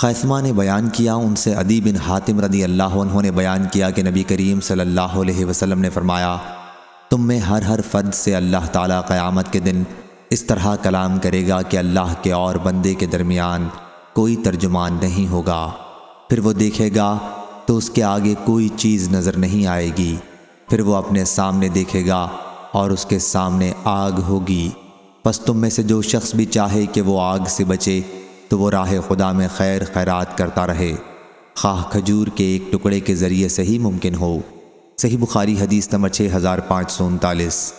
खैसमा ने बयान किया उनसे अदी बिन हातिम रदी अल्लाह उन्होंने बयान किया कि नबी करीम सल्लल्लाहु अलैहि वसल्लम ने फरमाया तुम में हर हर फर्द से अल्लाह ताला क़यामत के दिन इस तरह कलाम करेगा कि अल्लाह के और बंदे के दरमियान कोई तर्जुमान नहीं होगा फिर वो देखेगा तो उसके आगे कोई चीज़ नज़र नहीं आएगी फिर वो अपने सामने देखेगा और उसके सामने आग होगी बस तुम में से जो शख्स भी चाहे कि वो आग से बचे तो वो राह खुदा में खैर खैरात करता रहे खाह खजूर के एक टुकड़े के ज़रिए से ही मुमकिन हो सही बुखारी हदीस नंबर छः हज़ार पाँच सौ उनतालीस